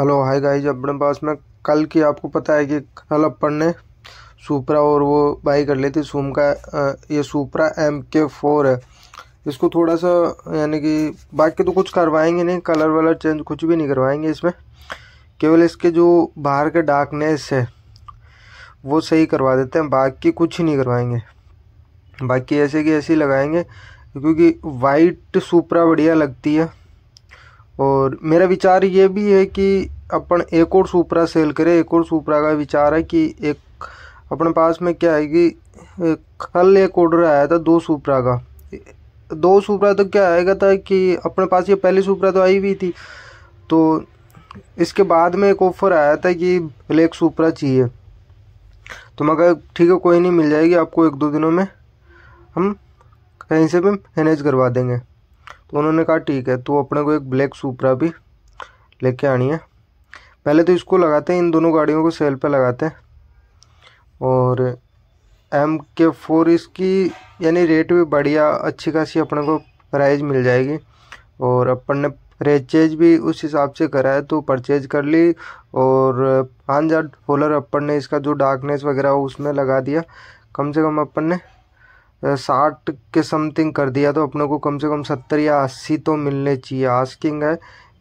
Hello hi guys अपने पास में कल की आपको पता है कि कल अपन ने सुपरा और वो बाई कर ली थी सूम का ये सुपरा एम के फोर है इसको थोड़ा सा यानी कि बाकी तो कुछ करवाएंगे नहीं कलर वलर चेंज कुछ भी नहीं करवाएंगे इसमें केवल इसके जो बाहर के डार्कनेस है वो सही करवा देते हैं बाकी कुछ ही नहीं करवाएंगे बाकी ऐसे कि ऐसे ही लगाएंगे क्योंकि वाइट सुपरा बढ़िया लगती है और मेरा विचार ये भी है कि अपन एक और सुपरा सेल करें एक और सुपरा का विचार है कि एक अपने पास में क्या है कि कल एक ऑर्डर आया था दो सुपरा का दो सुपरा तो क्या आएगा था कि अपने पास ये पहली सुपरा तो आई हुई थी तो इसके बाद में एक ऑफ़र आया था कि ब्लैक सुपरा चाहिए तो मगर ठीक है कोई नहीं मिल जाएगी आपको एक दो दिनों में हम कहीं से भी मैनेज करवा देंगे तो उन्होंने कहा ठीक है तो अपने को एक ब्लैक सुपरा भी लेके आनी है पहले तो इसको लगाते हैं इन दोनों गाड़ियों को सेल पे लगाते हैं और एम के फोर इसकी यानी रेट भी बढ़िया अच्छी खासी अपने को प्राइज मिल जाएगी और अपन ने परचेज भी उस हिसाब से करा है तो परचेज कर ली और पाँच हज़ार डॉलर अपन ने इसका जो डार्कनेस वगैरह उसमें लगा दिया कम से कम अपन ने साठ के समथिंग कर दिया तो अपने को कम से कम सत्तर या अस्सी तो मिलने चाहिए आस्किंग है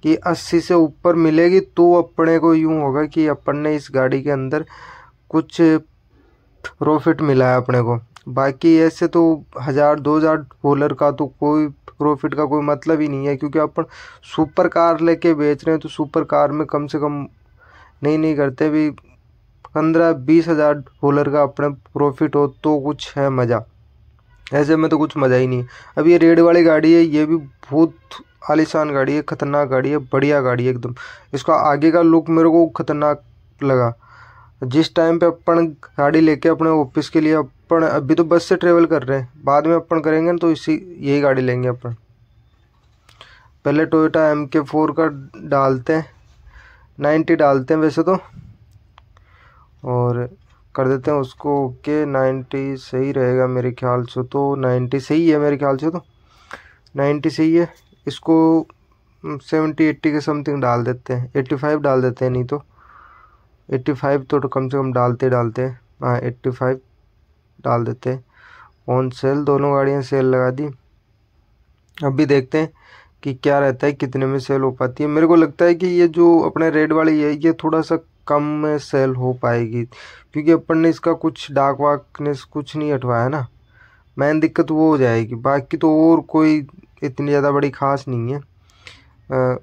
कि अस्सी से ऊपर मिलेगी तो अपने को यूँ होगा कि अपन ने इस गाड़ी के अंदर कुछ प्रॉफिट मिला है अपने को बाकी ऐसे तो हज़ार दो हज़ार डॉलर का तो कोई प्रॉफिट का कोई मतलब ही नहीं है क्योंकि अपन सुपर कार लेके बेच रहे हैं तो सुपर कार में कम से कम नहीं नहीं करते भी पंद्रह बीस हज़ार डॉलर का अपने प्रॉफिट हो तो कुछ है मज़ा ऐसे में तो कुछ मज़ा ही नहीं अब ये रेड वाली गाड़ी है ये भी बहुत आलिशान गाड़ी है ख़तरनाक गाड़ी है बढ़िया गाड़ी है एकदम इसका आगे का लुक मेरे को खतरनाक लगा जिस टाइम पे अपन गाड़ी लेके अपने ऑफिस के लिए अपन अभी तो बस से ट्रेवल कर रहे हैं बाद में अपन करेंगे ना तो इसी यही गाड़ी लेंगे अपन पहले टोयोटा एम के फोर का डालते हैं नाइन्टी डालते हैं वैसे तो और कर देते हैं उसको ओके नाइन्टी सही रहेगा मेरे ख्याल से तो नाइन्टी सही है मेरे ख्याल से तो नाइन्टी सही है इसको हम्म, सेवेंटी एट्टी के समथिंग डाल देते हैं एट्टी फाइव डाल देते हैं नहीं तो एट्टी फाइव तो, तो कम से कम डालते डालते हैं हाँ एट्टी फाइव डाल देते हैं ऑन सेल दोनों गाड़ियाँ सेल लगा दी अब भी देखते हैं कि क्या रहता है कितने में सेल हो पाती है मेरे को लगता है कि ये जो अपने रेड वाली है ये थोड़ा सा कम में सेल हो पाएगी क्योंकि अपन ने इसका कुछ डाक वाक ने कुछ नहीं हटवाया ना मेन दिक्कत वो हो जाएगी बाकी तो और कोई इतनी ज़्यादा बड़ी खास नहीं है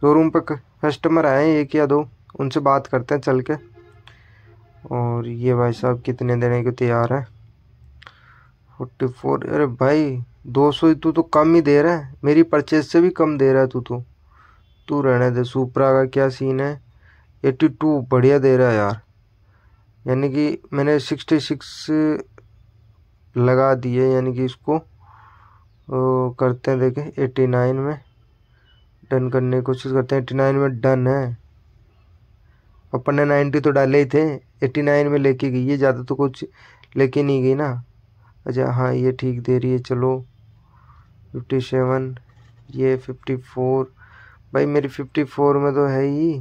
शोरूम पर कस्टमर आए हैं एक या दो उनसे बात करते हैं चल के और ये भाई साहब कितने देने को तैयार है फोर्टी फोर अरे भाई दो सौ तू तो कम ही दे रहा है मेरी परचेज से भी कम दे रहा है तू तो तू रहने दे सुपरा का क्या सीन है एट्टी टू बढ़िया दे रहा है यार यानी कि मैंने सिक्सटी सिक्स लगा दिए यानी कि इसको ओ, करते हैं देखें एट्टी नाइन में डन करने की कोशिश करते हैं एट्टी नाइन में डन है अपन ने नाइन्टी तो डाले ही थे एट्टी नाइन में लेके गई है ज़्यादा तो कुछ लेके नहीं गई ना अच्छा हाँ ये ठीक दे रही है चलो फिफ्टी सेवन ये फिफ्टी फोर भाई मेरी फिफ्टी फोर में तो है ही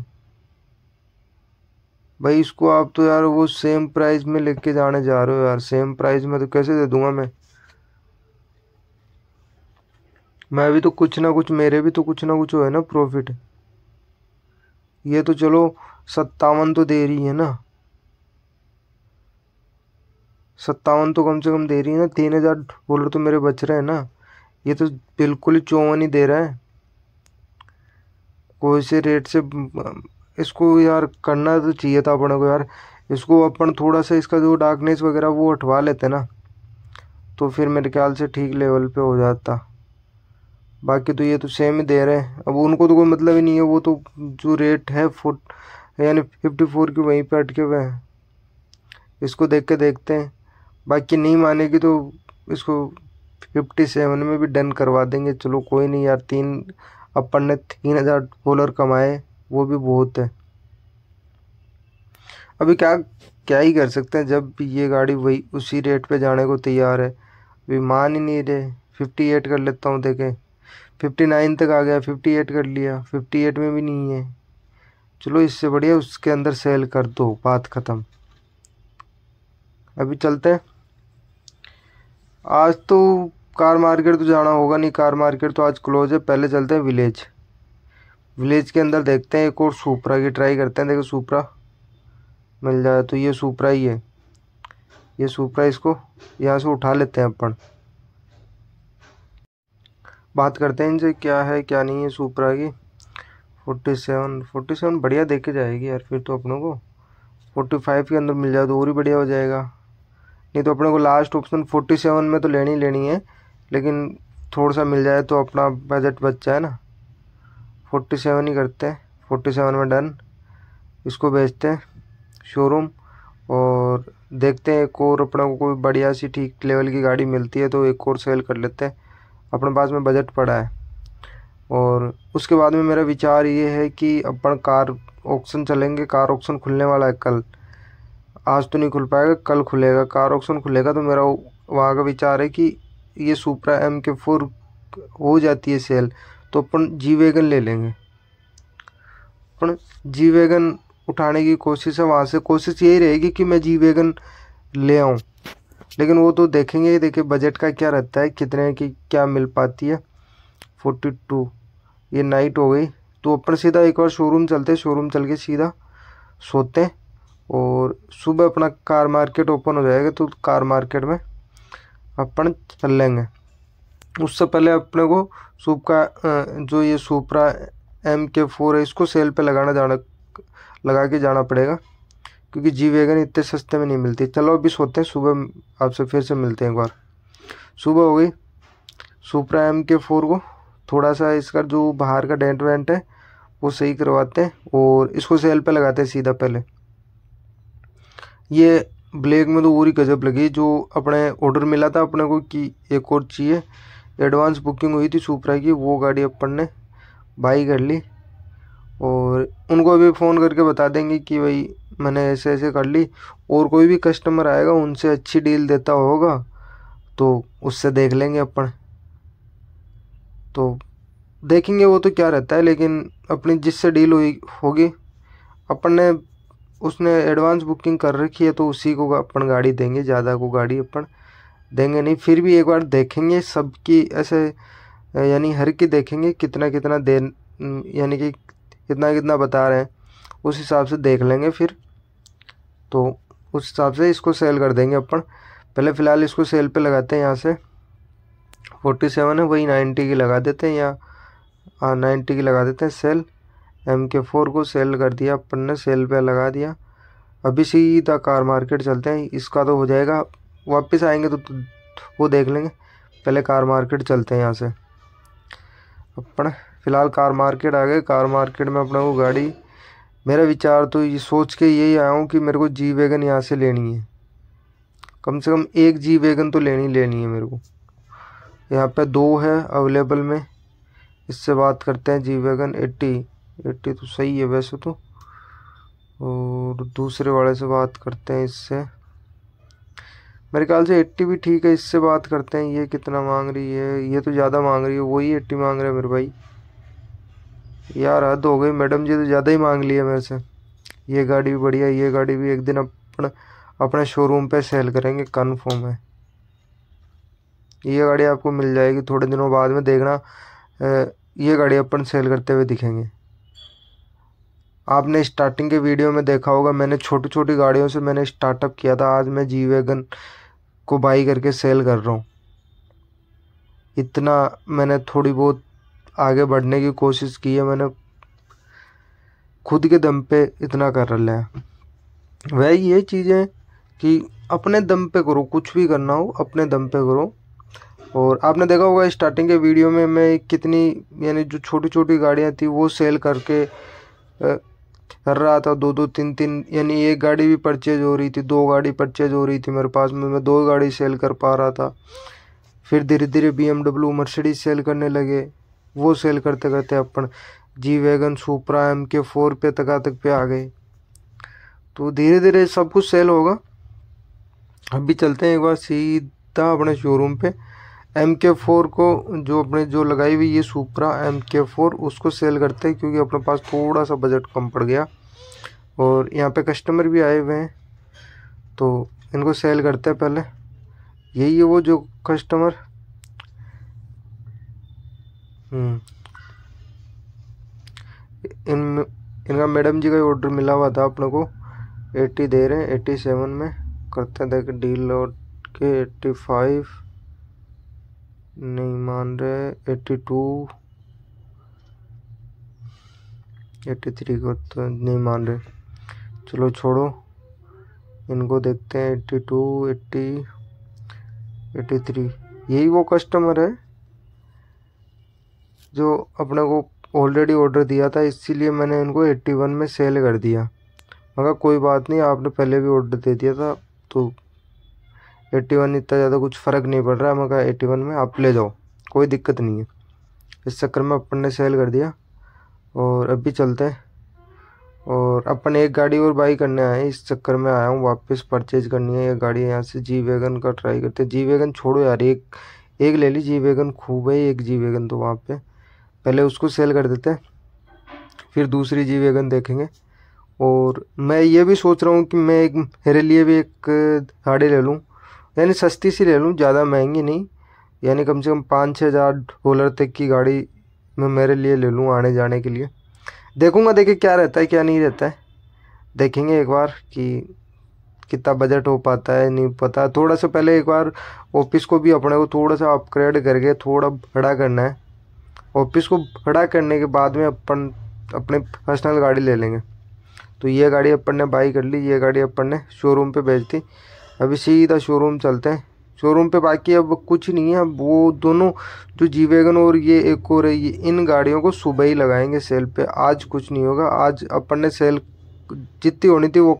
भाई इसको आप तो यार वो सेम प्राइस में लेके जाने जा रहे हो यार सेम प्राइस में तो कैसे दे दूंगा मैं मैं भी तो कुछ ना कुछ मेरे भी तो कुछ ना कुछ हो है ना प्रॉफिट ये तो चलो सत्तावन तो दे रही है ना सत्तावन तो कम से कम दे रही है ना तीन हज़ार डॉलर तो मेरे बच रहे हैं ना ये तो बिल्कुल ही चौवन ही दे रहा है कोई से रेट से इसको यार करना तो चाहिए था अपने को यार इसको अपन थोड़ा सा इसका जो डार्कनेस वगैरह वो हटवा लेते ना तो फिर मेरे ख्याल से ठीक लेवल पे हो जाता बाकी तो ये तो सेम ही दे रहे हैं अब उनको तो कोई मतलब ही नहीं है वो तो जो रेट है फुट यानी फिफ्टी फोर के वहीं पे अटके हुए हैं इसको देख के देखते हैं बाकी नहीं मानेगी तो इसको फिफ्टी सेवन में भी डन करवा देंगे चलो कोई नहीं यार तीन अपन ने तीन हज़ार डॉलर कमाए वो भी बहुत है अभी क्या क्या ही कर सकते हैं जब ये गाड़ी वही उसी रेट पे जाने को तैयार है अभी मान ही नहीं रहे फिफ्टी एट कर लेता हूँ देखें फिफ्टी नाइन तक आ गया फिफ्टी एट कर लिया फिफ्टी एट में भी नहीं है चलो इससे बढ़िया उसके अंदर सेल कर दो बात ख़त्म अभी चलते हैं आज तो कार मार्केट तो जाना होगा नहीं कार मार्केट तो आज क्लोज है पहले चलते हैं विलेज विलेज के अंदर देखते हैं एक और सुपरा की ट्राई करते हैं देखो सुपरा मिल जाए तो ये सुपरा ही है ये सुपरा इसको यहाँ से उठा लेते हैं अपन बात करते हैं इनसे क्या है क्या नहीं है सुपरा की फोर्टी सेवन फोर्टी सेवन बढ़िया के जाएगी यार फिर तो अपनों को फोर्टी फाइव के अंदर मिल जाए तो और ही बढ़िया हो जाएगा नहीं तो अपने को लास्ट ऑप्शन फोर्टी सेवन में तो लेनी लेनी है लेकिन थोड़ा सा मिल जाए तो अपना बजट बच जाए ना फोर्टी सेवन ही करते हैं फोर्टी सेवन में डन इसको भेजते हैं शोरूम और देखते हैं एक और अपने को कोई बढ़िया सी ठीक लेवल की गाड़ी मिलती है तो एक और सेल कर लेते हैं अपने पास में बजट पड़ा है और उसके बाद में मेरा विचार ये है कि अपन कार ऑक्शन चलेंगे कार ऑक्शन खुलने वाला है कल आज तो नहीं खुल पाएगा कल खुलेगा कार ऑक्शन खुलेगा तो मेरा वहाँ का विचार है कि ये सुपरा एम के फोर हो जाती है सेल तो अपन जी वैगन ले लेंगे अपन जी वैगन उठाने की कोशिश है वहाँ से कोशिश यही रहेगी कि मैं जी वैगन ले आऊँ लेकिन वो तो देखेंगे ही देखिए बजट का क्या रहता है कितने की क्या मिल पाती है फोर्टी टू ये नाइट हो गई तो अपन सीधा एक बार शोरूम चलते शोरूम चल के सीधा सोते हैं और सुबह अपना कार मार्केट ओपन हो जाएगा तो कार मार्केट में अपन चल लेंगे उससे पहले अपने को सूप का जो ये सुपरा एम के फोर है इसको सेल पे लगाना जाना लगा के जाना पड़ेगा क्योंकि जी वैगन इतने सस्ते में नहीं मिलती चलो अभी सोते हैं सुबह आपसे फिर से मिलते हैं एक बार सुबह हो गई सुपरा एम के फोर को थोड़ा सा इसका जो बाहर का डेंट वेंट है वो सही करवाते हैं और इसको सेल पे लगाते हैं सीधा पहले ये ब्लैक में तो और ही गजब लगी जो अपने ऑर्डर मिला था अपने को कि एक और चाहिए एडवांस बुकिंग हुई थी सुपरा की वो गाड़ी अपन ने बाई कर ली और उनको अभी फ़ोन करके बता देंगे कि भाई मैंने ऐसे ऐसे कर ली और कोई भी कस्टमर आएगा उनसे अच्छी डील देता होगा तो उससे देख लेंगे अपन तो देखेंगे वो तो क्या रहता है लेकिन अपनी जिससे डील हुई होगी अपन ने उसने एडवांस बुकिंग कर रखी है तो उसी को अपन गाड़ी देंगे ज़्यादा को गाड़ी अपन देंगे नहीं फिर भी एक बार देखेंगे सबकी ऐसे यानी हर की देखेंगे कितना कितना दे यानी कि कितना कितना बता रहे हैं उस हिसाब से देख लेंगे फिर तो उस हिसाब से इसको सेल कर देंगे अपन पहले फ़िलहाल इसको सेल पे लगाते हैं यहाँ से फोर्टी सेवन है वही नाइन्टी की लगा देते हैं या हाँ नाइन्टी की लगा देते हैं सेल एम के फोर को सेल कर दिया अपन ने सेल पे लगा दिया अभी सीधा कार मार्केट चलते हैं इसका तो हो जाएगा वापस आएंगे तो, तो वो देख लेंगे पहले कार मार्केट चलते हैं यहाँ से अपन फ़िलहाल कार मार्केट आ गए कार मार्केट में अपने वो गाड़ी मेरा विचार तो ये सोच के यही आया हूँ कि मेरे को जी वैगन यहाँ से लेनी है कम से कम एक जी वैगन तो लेनी लेनी है मेरे को यहाँ पे दो है अवेलेबल में इससे बात करते हैं जी वैगन एट्टी एट्टी तो सही है वैसे तो और दूसरे वाले से बात करते हैं इससे मेरे ख्याल से एट्टी भी ठीक है इससे बात करते हैं ये कितना मांग रही है ये तो ज़्यादा मांग रही है वही एट्टी मांग रहे हैं मेरे भाई यार हद हो गई मैडम जी तो ज़्यादा ही मांग ली है मेरे से ये गाड़ी भी बढ़िया ये गाड़ी भी एक दिन अपन अपने शोरूम पे सेल करेंगे कन्फर्म है ये गाड़ी आपको मिल जाएगी थोड़े दिनों बाद में देखना ये गाड़ी अपन सेल करते हुए दिखेंगे आपने स्टार्टिंग के वीडियो में देखा होगा मैंने छोटी छोटी गाड़ियों से मैंने स्टार्टअप किया था आज मैं जी वैगन को बाई करके सेल कर रहा हूँ इतना मैंने थोड़ी बहुत आगे बढ़ने की कोशिश की है मैंने खुद के दम पे इतना कर लिया वह ये चीज़ें कि अपने दम पे करो कुछ भी करना हो अपने दम पे करो और आपने देखा होगा स्टार्टिंग के वीडियो में मैं कितनी यानी जो छोटी छोटी गाड़ियाँ थी वो सेल करके कर रहा था दो दो तीन तीन यानी एक गाड़ी भी परचेज हो रही थी दो गाड़ी परचेज हो रही थी मेरे पास में मैं दो गाड़ी सेल कर पा रहा था फिर धीरे धीरे बी एमडब्ल्यू मर्सिडीज सेल करने लगे वो सेल करते करते अपन G wagon Supra M K four पे तका तक पे आ गए तो धीरे धीरे सब कुछ सेल होगा अभी चलते हैं एक बार सीधा अपने शोरूम पे एम के फोर को जो अपने जो लगाई हुई ये सुपरा एम के फोर उसको सेल करते हैं क्योंकि अपने पास थोड़ा सा बजट कम पड़ गया और यहाँ पे कस्टमर भी आए हुए हैं तो इनको सेल करते हैं पहले यही है वो जो कस्टमर हम्म। इन इनका मैडम जी का ऑर्डर मिला हुआ था अपने को एट्टी दे रहे हैं एट्टी सेवन में करते हैं देख डील और के एट्टी फाइव नहीं मान रहे एट्टी टू एट्टी थ्री को तो नहीं मान रहे चलो छोड़ो इनको देखते हैं eighty two eighty eighty three यही वो कस्टमर है जो अपने को ऑलरेडी ऑर्डर दिया था इसीलिए मैंने इनको एट्टी वन में सेल कर दिया मगर कोई बात नहीं आपने पहले भी ऑर्डर दे दिया था तो एट्टी वन इतना ज़्यादा कुछ फ़र्क नहीं पड़ रहा मैं मगर एट्टी वन में आप ले जाओ कोई दिक्कत नहीं है इस चक्कर में अपन ने सेल कर दिया और अभी चलते हैं और अपन एक गाड़ी और बाई करने आए इस चक्कर में आया हूँ वापस परचेज करनी है ये गाड़ी यहाँ से जी वैगन का ट्राई करते जी वैगन छोड़ो यार एक एक ले ली जी वैगन खूब है एक जी वैगन तो वहाँ पे पहले उसको सेल कर देते हैं फिर दूसरी जी वैगन देखेंगे और मैं ये भी सोच रहा हूँ कि मैं एक मेरे लिए भी एक गाड़ी ले लूँ यानी सस्ती सी ले लूँ ज़्यादा महंगी नहीं यानी कम से कम पाँच छः हज़ार डॉलर तक की गाड़ी मैं मेरे लिए ले लूँ आने जाने के लिए देखूँगा देखे क्या रहता है क्या नहीं रहता है देखेंगे एक बार कि कितना बजट हो पाता है नहीं पता थोड़ा सा पहले एक बार ऑफिस को भी अपने को थोड़ा सा अपग्रेड करके थोड़ा बड़ा करना है ऑफिस को बड़ा करने के बाद में अपन अपने पर्सनल गाड़ी ले लेंगे तो ये गाड़ी अपन ने बाई कर ली ये गाड़ी अपन ने शोरूम पे भेज दी अभी सीधा शोरूम चलते हैं शोरूम पे बाकी अब कुछ नहीं है अब वो दोनों जो जी वैगन और ये एक और ये इन गाड़ियों को सुबह ही लगाएंगे सेल पे आज कुछ नहीं होगा आज अपन ने सेल जितनी होनी थी वो